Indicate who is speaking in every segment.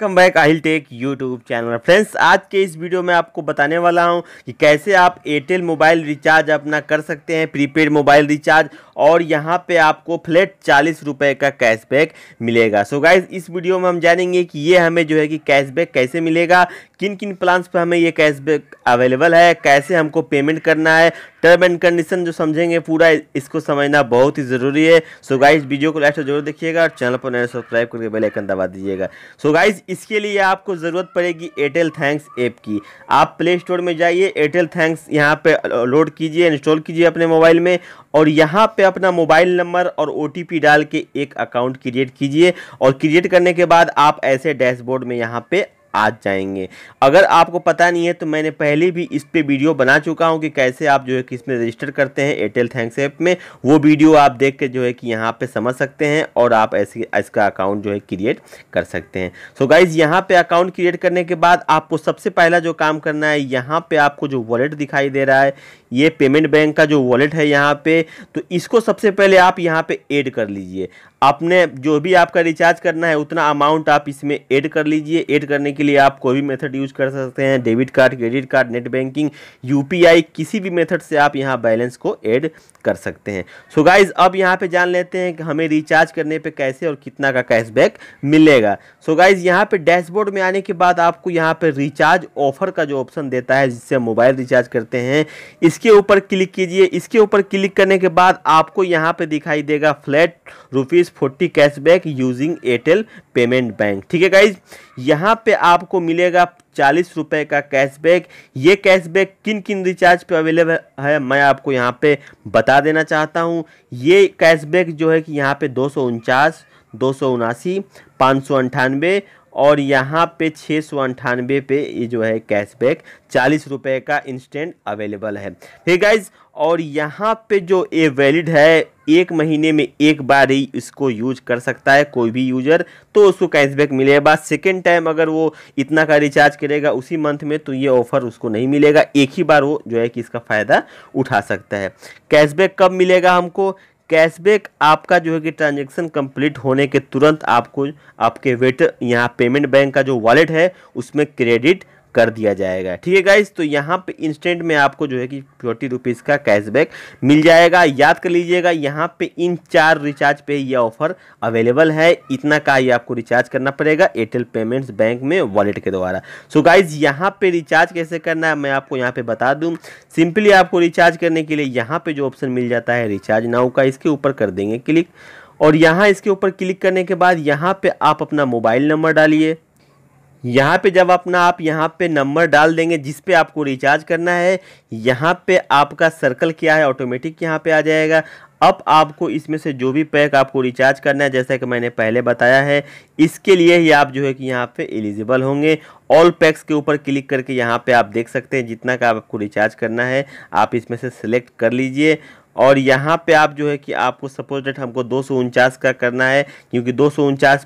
Speaker 1: welcome back Aahil tech YouTube channel friends आज के इस वीडियो में आपको बताने वाला हूं कि कैसे आप एयरटेल मोबाइल रिचार्ज अपना कर सकते हैं प्रीपेड मोबाइल रिचार्ज और यहां पे आपको फ्लैट चालीस रुपये का कैशबैक मिलेगा सो so गाइज इस वीडियो में हम जानेंगे कि ये हमें जो है कि कैशबैक कैसे मिलेगा किन किन प्लान्स पर हमें ये कैशबैक अवेलेबल है कैसे हमको पेमेंट करना है टर्म एंड कंडीशन जो समझेंगे पूरा इसको समझना बहुत ही ज़रूरी है सो गाइज वीडियो को लास्ट से जरूर देखिएगा और चैनल पर नया सब्सक्राइब करके बेल आइकन दबा दीजिएगा सो गाइज इसके लिए आपको ज़रूरत पड़ेगी एयरटेल थैंक्स ऐप की आप प्ले स्टोर में जाइए एयरटेल थैंक्स यहाँ पर लोड कीजिए इंस्टॉल कीजिए अपने मोबाइल में और यहाँ पे अपना मोबाइल नंबर और ओ डाल के एक अकाउंट क्रिएट कीजिए और क्रिएट करने के बाद आप ऐसे डैशबोर्ड में यहाँ पे आ जाएंगे अगर आपको पता नहीं है तो मैंने पहले भी इस पर वीडियो बना चुका हूँ कि कैसे आप जो है कि इसमें रजिस्टर करते हैं एयरटेल थैंक्स ऐप में वो वीडियो आप देख के जो है कि यहाँ पे समझ सकते हैं और आप ऐसे इसका अकाउंट जो है क्रिएट कर सकते हैं सो गाइज़ यहाँ पे अकाउंट क्रिएट करने के बाद आपको सबसे पहला जो काम करना है यहाँ पे आपको जो वॉलेट दिखाई दे रहा है ये पेमेंट बैंक का जो वॉलेट है यहाँ पे तो इसको सबसे पहले आप यहाँ पे ऐड कर लीजिए आपने जो भी आपका रिचार्ज करना है उतना अमाउंट आप इसमें ऐड कर लीजिए ऐड करने के लिए आप कोई भी मेथड यूज कर सकते हैं debit card credit card net banking UPI किसी भी मेथड से आप यहाँ बैलेंस को ऐड कर सकते हैं सो so गाइज अब यहाँ पे जान लेते हैं कि हमें रिचार्ज करने पे कैसे और कितना का कैशबैक मिलेगा सो गाइज यहाँ पे डैशबोर्ड में आने के बाद आपको यहाँ पर रिचार्ज ऑफर का जो ऑप्शन देता है जिससे मोबाइल रिचार्ज करते हैं इस इसके ऊपर क्लिक कीजिए इसके ऊपर क्लिक करने के बाद आपको यहाँ पे दिखाई देगा flat rupees forty cashback using Airtel payment bank ठीक है गाइज यहाँ पे आपको मिलेगा चालीस रुपये का कैशबैक ये कैशबैक किन किन रिचार्ज पे अवेलेबल है मैं आपको यहाँ पे बता देना चाहता हूँ ये कैशबैक जो है कि यहाँ पे दो सौ उनचास दो सौ उनासी पाँच सौ अंठानवे और यहाँ पे छः सौ अंठानवे पे ये जो है कैशबैक चालीस रुपये का इंस्टेंट अवेलेबल है ठीक गाइज और यहाँ पे जो ये वैलिड है एक महीने में एक बार ही इसको यूज कर सकता है कोई भी यूजर तो उसको कैशबैक मिलेगा सेकेंड टाइम अगर वो इतना का रिचार्ज करेगा उसी मंथ में तो ये ऑफर उसको नहीं मिलेगा एक ही बार वो जो है कि इसका फ़ायदा उठा सकता है कैशबैक कब मिलेगा हमको कैशबैक आपका जो है कि ट्रांजैक्शन कंप्लीट होने के तुरंत आपको आपके वेटर यहाँ पेमेंट बैंक का जो वॉलेट है उसमें क्रेडिट कर दिया जाएगा ठीक है गाइज तो यहाँ पे इंस्टेंट में आपको जो है कि फोर्टी रुपीज़ का कैशबैक मिल जाएगा याद कर लीजिएगा यहाँ पे इन चार रिचार्ज पे ये ऑफर अवेलेबल है इतना का ही आपको रिचार्ज करना पड़ेगा एयरटेल पेमेंट्स बैंक में वॉलेट के द्वारा सो गाइज यहाँ पे रिचार्ज कैसे करना है मैं आपको यहाँ पर बता दूँ सिंपली आपको रिचार्ज करने के लिए यहाँ पर जो ऑप्शन मिल जाता है रिचार्ज नाउ का इसके ऊपर कर देंगे क्लिक और यहाँ इसके ऊपर क्लिक करने के बाद यहाँ पर आप अपना मोबाइल नंबर डालिए यहाँ पे जब अपना आप यहाँ पे नंबर डाल देंगे जिस पे आपको रिचार्ज करना है यहाँ पे आपका सर्कल क्या है ऑटोमेटिक यहाँ पे आ जाएगा अब आपको इसमें से जो भी पैक आपको रिचार्ज करना है जैसा कि मैंने पहले बताया है इसके लिए ही आप जो है कि यहाँ पे एलिजिबल होंगे ऑल पैक्स के ऊपर क्लिक करके यहाँ पे आप देख सकते हैं जितना का आपको रिचार्ज करना है आप इसमें से सेलेक्ट कर लीजिए और यहाँ पे आप जो है कि आपको सपोज डेट हमको दो का करना है क्योंकि दो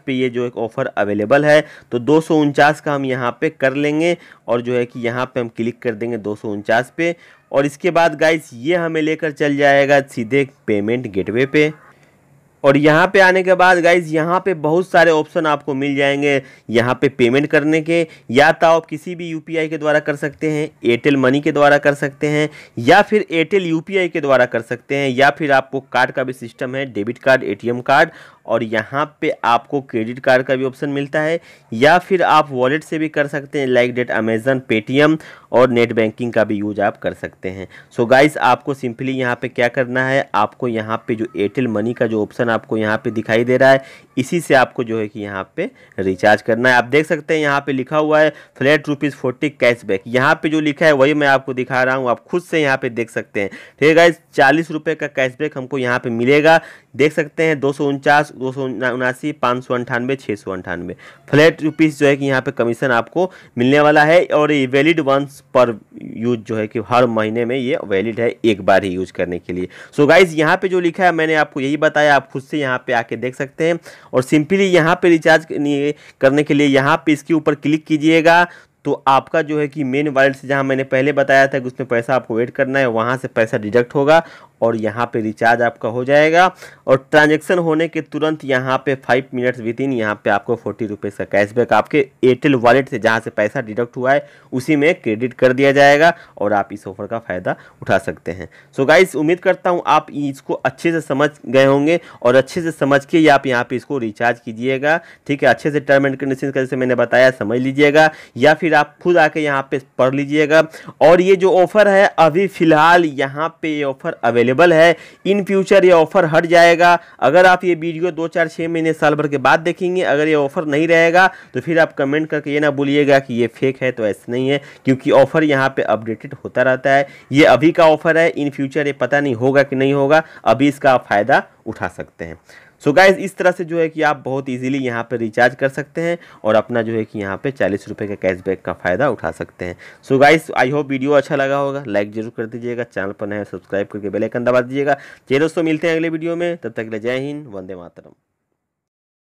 Speaker 1: पे ये जो एक ऑफ़र अवेलेबल है तो दो का हम यहाँ पे कर लेंगे और जो है कि यहाँ पे हम क्लिक कर देंगे दो पे और इसके बाद गाइस ये हमें लेकर चल जाएगा सीधे पेमेंट गेटवे पे और यहाँ पे आने के बाद गाइज यहाँ पे बहुत सारे ऑप्शन आपको मिल जाएंगे यहाँ पे पेमेंट करने के या तो आप किसी भी यूपीआई के द्वारा कर सकते हैं एयरटेल मनी के द्वारा कर सकते हैं या फिर एयरटेल यूपीआई के द्वारा कर सकते हैं या फिर आपको कार्ड का भी सिस्टम है डेबिट कार्ड एटीएम कार्ड और यहाँ पे आपको क्रेडिट कार्ड का भी ऑप्शन मिलता है या फिर आप वॉलेट से भी कर सकते हैं लाइक डेट अमेजन पेटीएम और नेट बैंकिंग का भी यूज आप कर सकते हैं सो so गाइस आपको सिंपली यहाँ पे क्या करना है आपको यहाँ पे जो एयरटेल मनी का जो ऑप्शन आपको यहाँ पे दिखाई दे रहा है इसी से आपको जो है कि यहाँ पे रिचार्ज करना है आप देख सकते हैं यहाँ पे लिखा हुआ है फ्लैट रुपीज़ फोर्टी कैशबैक यहाँ पे जो लिखा है वही मैं आपको दिखा रहा हूँ आप खुद से यहाँ पे देख सकते हैं ठीक है गाइज चालीस रुपये का कैशबैक हमको यहाँ पे मिलेगा देख सकते हैं दो सौ उनचास दो सौ उनासी पाँच सौ अंठानवे छः सौ अंठानवे फ्लैट रुपीज़ जो है कि यहाँ पे कमीशन आपको मिलने वाला है और ये वैलिड वंस पर यूज जो है कि हर महीने में ये वैलिड है एक बार ही यूज करने के लिए सो so गाइज यहाँ पे जो लिखा है मैंने आपको यही बताया आप खुद से यहाँ पे आके देख सकते हैं और सिंपली यहाँ पे रिचार्ज करने के लिए यहाँ पे इसके ऊपर क्लिक कीजिएगा तो आपका जो है कि मेन वॉलेट से जहाँ मैंने पहले बताया था कि उसमें पैसा आपको वेट करना है वहाँ से पैसा डिडक्ट होगा और यहाँ पे रिचार्ज आपका हो जाएगा और ट्रांजेक्शन होने के तुरंत यहाँ पे फाइव मिनट्स विद इन यहाँ पे आपको फोर्टी रुपीज़ का कैशबैक आपके एयरटेल वॉलेट से जहाँ से पैसा डिडक्ट हुआ है उसी में क्रेडिट कर दिया जाएगा और आप इस ऑफर का फ़ायदा उठा सकते हैं सो so गाइस उम्मीद करता हूँ आप इसको अच्छे से समझ गए होंगे और अच्छे से समझ के आप यहाँ पर इसको रिचार्ज कीजिएगा ठीक है अच्छे से टर्म एंड कंडीशन जैसे मैंने बताया समझ लीजिएगा या फिर आप खुद आके यहाँ पर पढ़ लीजिएगा और ये जो ऑफ़र है अभी फ़िलहाल यहाँ पर ये ऑफ़र अवेलेबल अवेलेबल है इन फ्यूचर ये ऑफर हट जाएगा अगर आप ये वीडियो दो चार छः महीने साल भर के बाद देखेंगे अगर ये ऑफर नहीं रहेगा तो फिर आप कमेंट करके ये ना बोलिएगा कि ये फेक है तो ऐसा नहीं है क्योंकि ऑफर यहाँ पे अपडेटेड होता रहता है ये अभी का ऑफर है इन फ्यूचर ये पता नहीं होगा कि नहीं होगा अभी इसका आप फ़ायदा उठा सकते हैं सो so गाइज इस तरह से जो है कि आप बहुत इजीली यहाँ पे रिचार्ज कर सकते हैं और अपना जो है कि यहाँ पे चालीस रुपये का कैशबैक का फ़ायदा उठा सकते हैं so guys I hope video अच्छा लगा होगा लाइक जरूर कर दीजिएगा चैनल पर नए सब्सक्राइब करके बेलाइकन दबा दीजिएगा चलिए दोस्तों मिलते हैं अगले वीडियो में तब तक ले जय हिंद वंदे मातरम